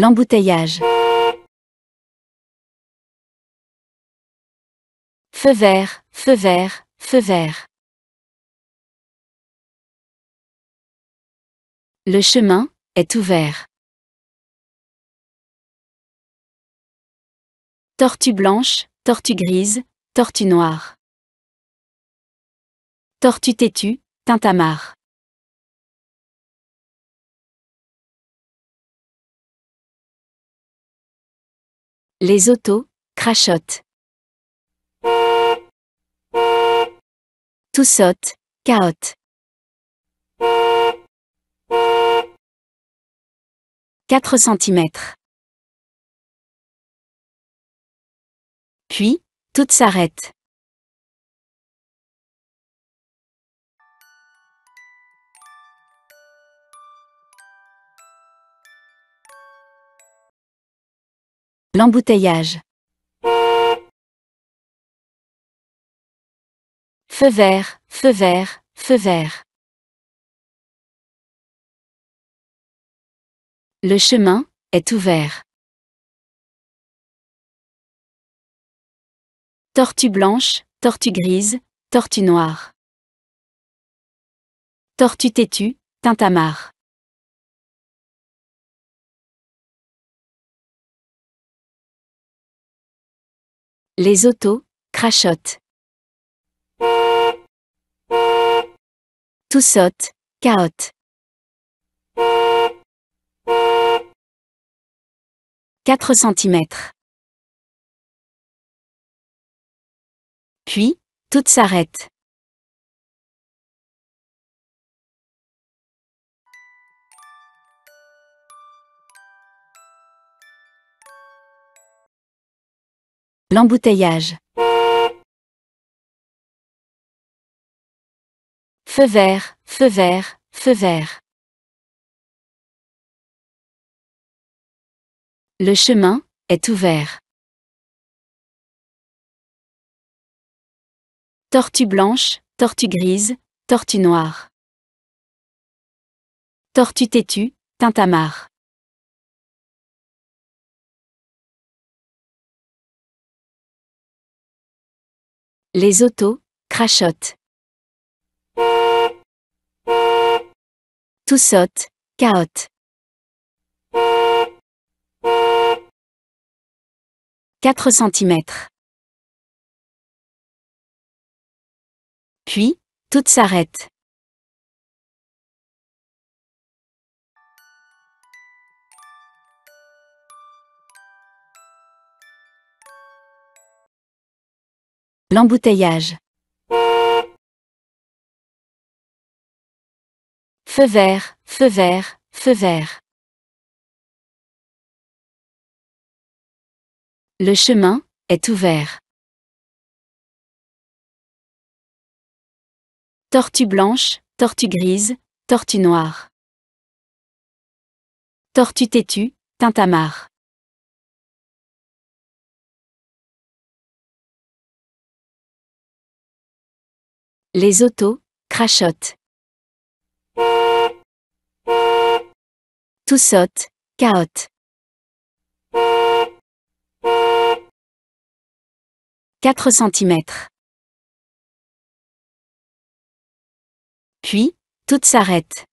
L'embouteillage. Feu vert, feu vert, feu vert. Le chemin est ouvert. Tortue blanche, tortue grise, tortue noire. Tortue têtue, tintamarre. Les autos, crachotent. Tout saute, caote. Quatre centimètres. Puis, toutes s'arrêtent. l'embouteillage. Feu vert, feu vert, feu vert. Le chemin est ouvert. Tortue blanche, tortue grise, tortue noire. Tortue têtue, tintamarre. Les autos, crachotent. Tout saute, caote. 4 centimètres, Puis, toutes s'arrête. L'embouteillage. Feu vert, feu vert, feu vert. Le chemin est ouvert. Tortue blanche, tortue grise, tortue noire. Tortue têtue, tintamarre. Les autos, crachotent. Tout saute, caote. 4 centimètres, Puis, toutes s'arrêtent. L'embouteillage. Feu vert, feu vert, feu vert. Le chemin est ouvert. Tortue blanche, tortue grise, tortue noire. Tortue têtue, tintamarre. Les autos, crachotent. Tout saute, caote. Quatre centimètres. Puis, toutes s'arrête.